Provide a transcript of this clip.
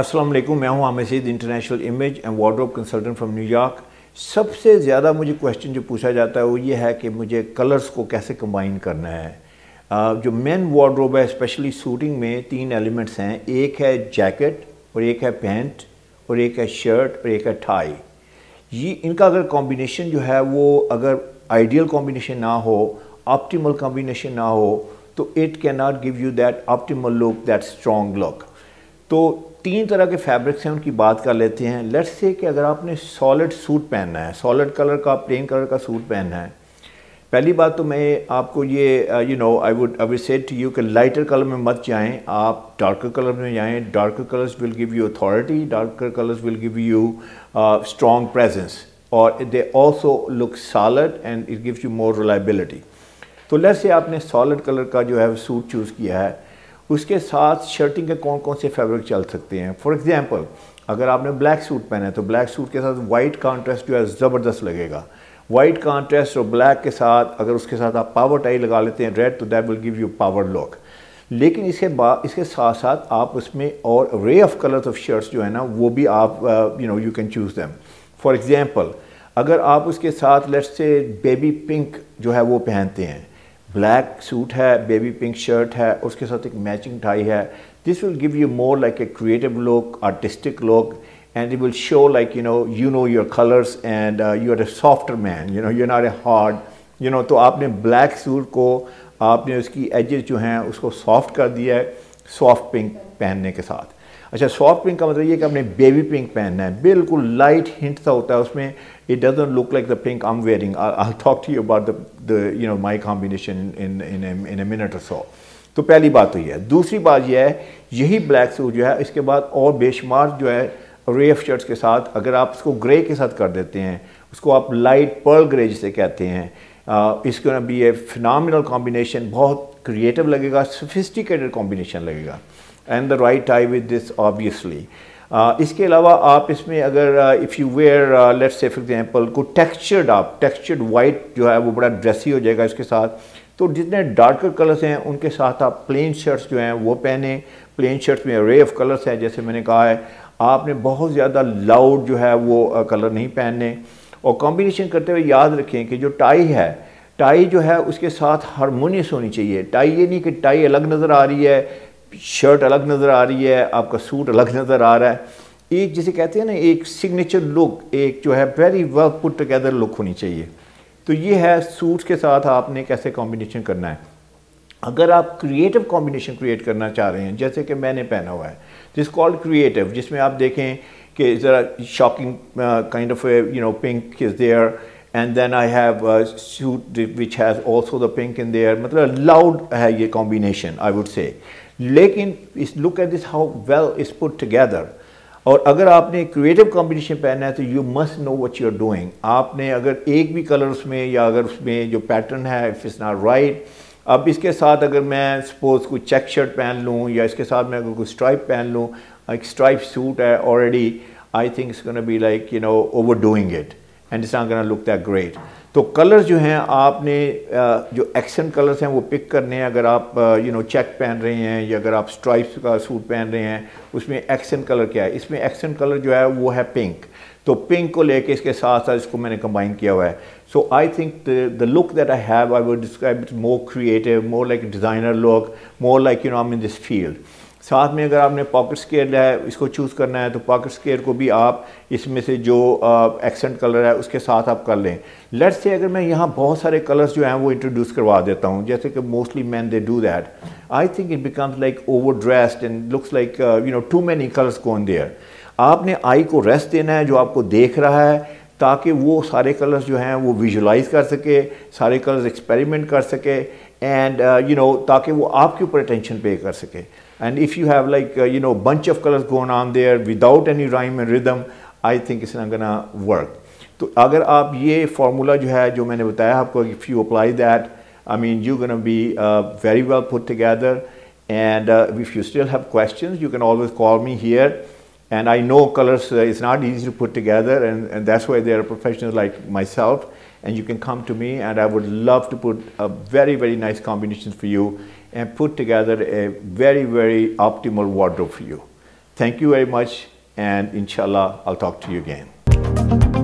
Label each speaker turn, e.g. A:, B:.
A: अस्सलाम वालेकुम मैं हूं Aamir international image and wardrobe consultant from New York सबसे ज़्यादा मुझे क्वेश्चन जो पूछा जाता है वो ये है कि मुझे कलर्स को कैसे कंबाइन करना है जो मेन वार्ड्रोब है स्पेशली सूटिंग में तीन एलिमेंट्स हैं एक है जैकेट और एक है पैंट और एक है शर्ट और एक है ठाई ये इनका अगर कॉम्बिनेशन जो है वो अगर आइडियल कॉम्बिनेशन ना हो ऑप्टिमल कॉम्बिनेशन ना हो तो it can not give you that optimal look that strong look तो तीन तरह के फैब्रिक्स हैं उनकी बात कर लेते हैं लेट्स से कि अगर आपने सॉलिड सूट पहनना है सॉलिड कलर का प्लेन कलर का सूट पहनना है पहली बात तो मैं आपको ये you know I would I would set you कि लाइटर कलर में मत जाएं आप डार्कर कलर में जाएं darker colours will give you authority darker colours will give you strong presence और they also look solid and it gives you more reliability तो let's say आपने सॉलिड कलर का जो है सूट चूज़ किया है उसके साथ शर्टिंग के कौन कौन से फैब्रिक चल सकते हैं फॉर एग्ज़ाम्पल अगर आपने ब्लैक सूट पहना है तो ब्लैक सूट के साथ वाइट कॉन्ट्रेस्ट जो है ज़बरदस्त लगेगा वाइट कॉन्ट्रेस्ट और ब्लैक के साथ अगर उसके साथ आप पावर टाई लगा लेते हैं रेड तो that will give you power look लेकिन इसके बाद इसके साथ साथ आप उसमें और ray of colours of shirts जो है ना वो भी आप you know you can choose them for example अगर आप उसके साथ लेट्स से बेबी पिंक जो है वो पहनते हैं ब्लैक सूट है बेबी पिंक शर्ट है उसके साथ एक मैचिंग टाई है this will give you more like a creative look artistic look and will show like you know you know your colours and you are a softer man you know you know a hard you know तो आपने black suit को आपने उसकी edges जो हैं उसको soft कर दिया है सॉफ्ट पिंक पहनने के साथ अच्छा सॉफ्ट पिंक का मतलब ये कि आपने बेबी पिंक पहनना है बिल्कुल लाइट हिंट सा होता है उसमें it doesn't look like the pink I'm wearing. I'll, I'll talk to you about the, the you know my combination in, in, in, a, in a minute or so. तो पहली बात तो ये है दूसरी बात यह है यही ब्लैक सूट जो है इसके बाद और बेशुमार जो है रे ऑफ शर्ट्स के साथ अगर आप इसको ग्रे के साथ कर देते हैं उसको आप लाइट पर्ल ग्रे जिसे कहते हैं ना भी ये फिनमिनल कॉम्बिनेशन बहुत क्रिएटिव लगेगा सोफिस्टिकेटेड कॉम्बिनेशन लगेगा and the right eye with this obviously Uh, इसके अलावा आप इसमें अगर if you wear let's say for example को टेक्सचर्ड आप टेक्सचर्ड वाइट जो है वो बड़ा ड्रेसी हो जाएगा इसके साथ तो जितने डार्कर कलर्स हैं उनके साथ आप प्लेन शर्ट्स जो हैं वो पहने प्लेन शर्ट्स में रे ऑफ कलर्स हैं जैसे मैंने कहा है आपने बहुत ज़्यादा लाउड जो है वो कलर uh, नहीं पहनने और कॉम्बिनेशन करते हुए याद रखें कि जो टाई है टाई जो है उसके साथ हारमोनियस होनी चाहिए टाई ये नहीं कि टाई अलग नज़र आ रही है शर्ट अलग नज़र आ रही है आपका सूट अलग नज़र आ रहा है एक जिसे कहते हैं ना एक सिग्नेचर लुक एक जो है very well put together look होनी चाहिए तो ये है सूट्स के साथ आपने कैसे कॉम्बिनेशन करना है अगर आप क्रिएटिव कॉम्बिनेशन क्रिएट करना चाह रहे हैं जैसे कि मैंने पहना हुआ है दिस कॉल्ड क्रिएटिव जिसमें आप देखें कि ज़रा shocking kind of you know pink is there and then I have a suit which has also the pink in there मतलब loud है ये combination I would say लेकिन इस look at this how well it's put together और अगर आपने creative combination पहना है तो you must know what you are doing आपने अगर एक भी कलर उसमें या अगर उसमें जो पैटर्न है इफ़ इज़ नॉट राइट अब इसके साथ अगर मैं सपोज कोई चेक शर्ट पहन लूँ या इसके साथ मैं अगर कोई स्ट्राइप पहन लूँ एक स्ट्राइप सूट है already I think it's gonna be like you know over doing it and it's not look that great तो कलर्स जो हैं आपने जो एक्शन कलर्स हैं वो पिक करने हैं अगर आप यू नो चेक पहन रहे हैं या अगर आप स्ट्राइप्स का सूट पहन रहे हैं उसमें एक्शन कलर क्या है इसमें एक्शन कलर जो है वो है पिंक तो पिंक को लेके इसके साथ साथ इसको मैंने कंबाइन किया हुआ है so I think the look that I have I would describe it more creative more like designer look more like you know I in this field साथ में अगर आपने पॉकेट स्केयर है इसको चूज़ करना है तो पॉकेट स्केयर को भी आप इसमें से जो एक्सेंट कलर है उसके साथ आप कर लें लेट्स से अगर मैं यहाँ बहुत सारे कलर्स जो हैं वो इंट्रोड्यूस करवा देता हूँ जैसे कि mostly man they do that I think it becomes like over dressed and looks like you know too many colours कौन देयर आपने आई को रेस्ट देना है जो आपको देख रहा है ताकि वो सारे कलर्स जो हैं वो विजुलाइज कर सके सारे कलर्स एक्सपेरिमेंट कर सके एंड यू नो ताकि वो आपके ऊपर अटेंशन पे कर सके And if you have like, uh, you know, bunch of colors going on there without any rhyme and rhythm, I think it's not gonna work. formula अगर आप ये फार्मूला जो है जो मैंने बताया आपको if you apply that I mean you gonna be very well put together and if you still have questions, you can always call me here. and I know colors uh, is not easy to put together and, and, that's why there are professionals like myself and you can come to me and I would love to put a very very nice combination for you and put together a very, very optimal wardrobe for you. Thank you very much, and inshallah, I'll talk to you again.